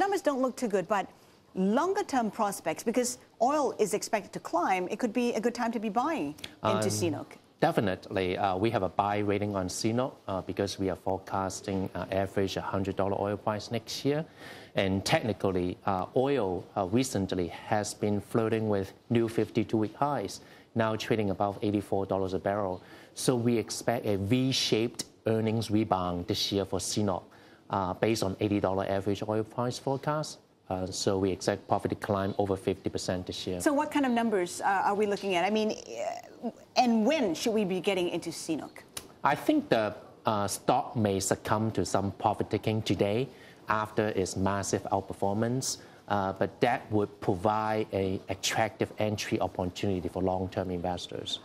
numbers don't look too good, but longer term prospects, because oil is expected to climb, it could be a good time to be buying into um, CNOOC. Definitely, uh, we have a buy rating on CNOOC uh, because we are forecasting uh, average $100 oil price next year. And technically, uh, oil uh, recently has been floating with new 52-week highs, now trading above $84 a barrel. So we expect a V-shaped earnings rebound this year for CNOOC. Uh, based on $80 average oil price forecast. Uh, so we expect profit to climb over 50% this year. So what kind of numbers uh, are we looking at? I mean, uh, and when should we be getting into CNOOC? I think the uh, stock may succumb to some profit taking today after its massive outperformance, uh, but that would provide an attractive entry opportunity for long-term investors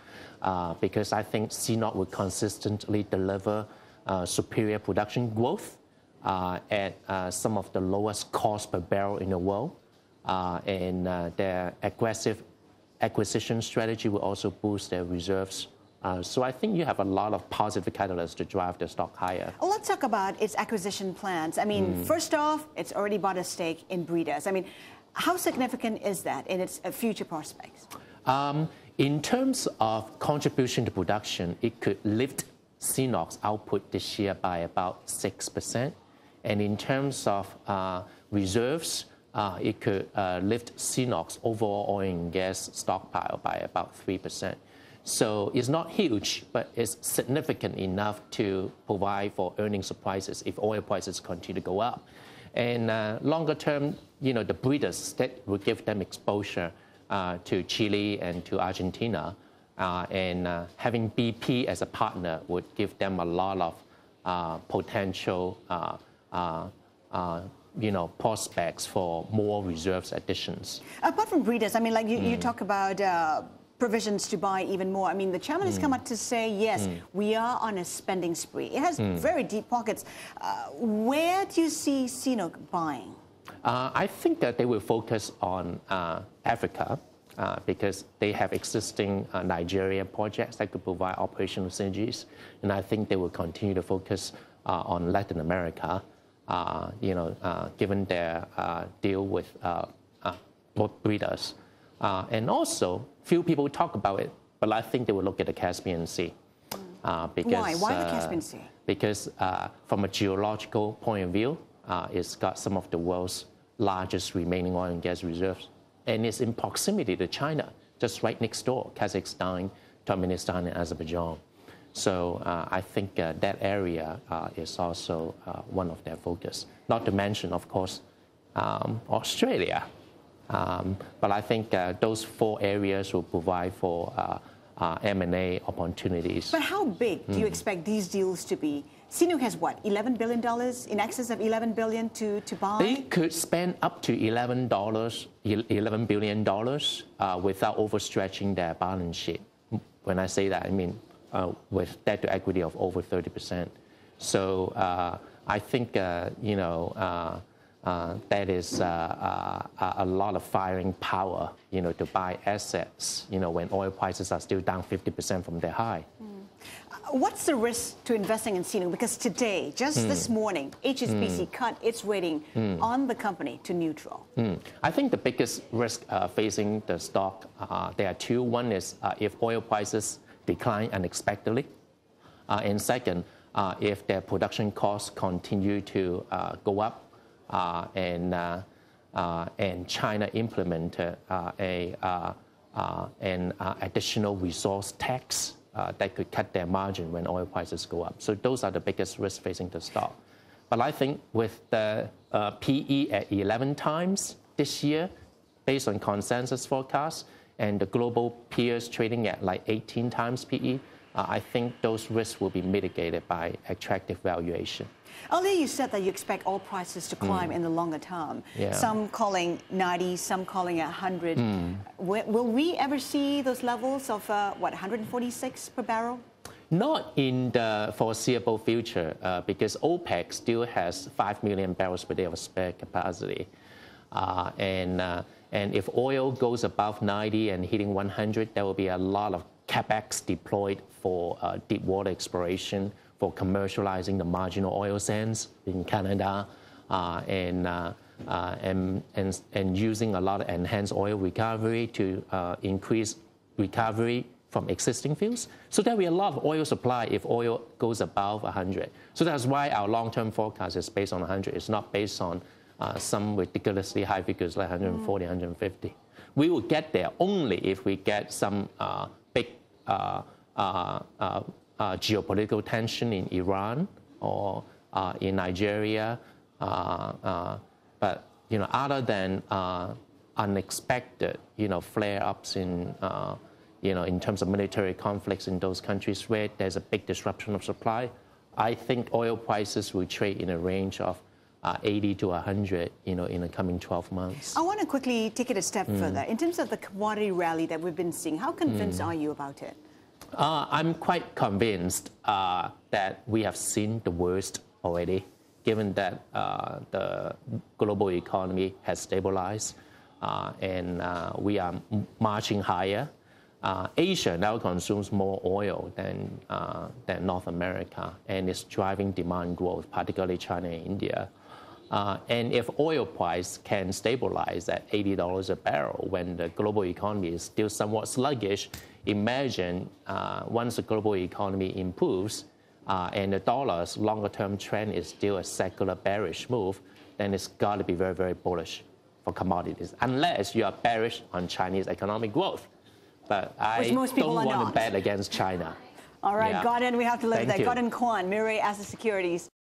because I think CNOOC will consistently deliver superior production growth uh, at uh, some of the lowest cost per barrel in the world. Uh, and their aggressive acquisition strategy will also boost their reserves. So I think you have a lot of positive catalysts to drive the stock higher. Well, let's talk about its acquisition plans. I mean, mm. first off, it's already bought a stake in Breeders. I mean, how significant is that in its future prospects? Um, in terms of contribution to production, it could lift CNOX output this year by about 6%. And in terms of uh, reserves, uh, it could uh, lift CNOOC's overall oil and gas stockpile by about 3%. So it's not huge, but it's significant enough to provide for earnings surprises if oil prices continue to go up. And uh, longer term, you know, the breeders that will give them exposure uh, to Chile and to Argentina. Uh, and having BP as a partner would give them a lot of potential uh, uh, you know, prospects for more reserves additions. Apart from breeders, I mean, like you, mm. you talk about uh, provisions to buy even more. I mean, the chairman has mm. come out to say, yes, mm. we are on a spending spree. It has mm. very deep pockets. Uh, where do you see CNOOC buying? Uh, I think that they will focus on uh, Africa. because they have existing Nigeria projects that could provide operational synergies. And I think they will continue to focus on Latin America uh, you know, uh, given their uh, deal with both breeders. and also, few people talk about it, but I think they will look at the Caspian Sea. because, Why? Why the Caspian Sea? Because from a geological point of view, it's got some of the world's largest remaining oil and gas reserves. And it's in proximity to China, just right next door, Kazakhstan, Turkmenistan, and Azerbaijan. So uh, I think uh, that area uh, is also uh, one of their focus. Not to mention, of course, um, Australia. Um, but I think uh, those four areas will provide for uh, M&A opportunities. But how big do you hmm. expect these deals to be? Sinuk has what, $11 billion, in excess of $11 billion to, to buy? They could spend up to $11, $11 billion without overstretching their balance sheet. When I say that, I mean uh, with debt to equity of over 30%. So uh, I think uh, you know that is a lot of firing power, you know, to buy assets, you know, when oil prices are still down 50% from their high. Mm. What's the risk to investing in Sinu? Because today, just mm. this hmm. morning, HSBC mm. cut its rating mm. on the company to neutral. Hmm. I think the biggest risk uh, facing the stock, uh, there are two. One is uh, if oil prices decline unexpectedly. Uh, and second, uh, if their production costs continue to uh, go up and, and China implemented a, an additional resource tax that could cut their margin when oil prices go up. So those are the biggest risks facing the stock. But I think with the PE at 11 times this year, based on consensus forecasts, and the global peers trading at like 18 times PE, uh, I think those risks will be mitigated by attractive valuation. Earlier, you said that you expect oil prices to climb mm. in the longer term. Yeah. Some calling 90, some calling 100. Mm. Will, will, we ever see those levels of uh, what 146 per barrel? Not in the foreseeable future, uh, because OPEC still has 5 million barrels per day of spare capacity, uh, and uh, and if oil goes above 90 and hitting 100, there will be a lot of capex deployed for uh, deep water exploration, for commercializing the marginal oil sands in Canada, uh, and, uh, uh and, and, and, using a lot of enhanced oil recovery to uh, increase recovery from existing fields. So there will be a lot of oil supply if oil goes above 100. So that's why our long-term forecast is based on 100. It's not based on uh, some ridiculously high figures like 140, mm. 150. We will get there only if we get some uh, big uh, uh, uh, uh geopolitical tension in Iran or in Nigeria. but you know, other than unexpected, you know, flare-ups in you know, in terms of military conflicts in those countries where there's a big disruption of supply, I think oil prices will trade in a range of uh, 80 to 100, you know, in the coming 12 months. I want to quickly take it a step mm. further. In terms of the commodity rally that we've been seeing, how convinced mm. are you about it? Uh, I'm quite convinced uh, that we have seen the worst already, given that uh, the global economy has stabilized uh, and uh, we are marching higher. Uh, Asia now consumes more oil than, than North America and is driving demand growth, particularly China and India. Uh, and if oil price can stabilize at $80 a barrel when the global economy is still somewhat sluggish, imagine uh, once the global economy improves uh, and the dollar's longer term trend is still a secular bearish move, then it's got to be very, very bullish for commodities, unless you are bearish on Chinese economic growth. But I don't want to bet against China. All right, yeah. we have to live Thank there. You. Godin Kwan, Murray Asset Securities.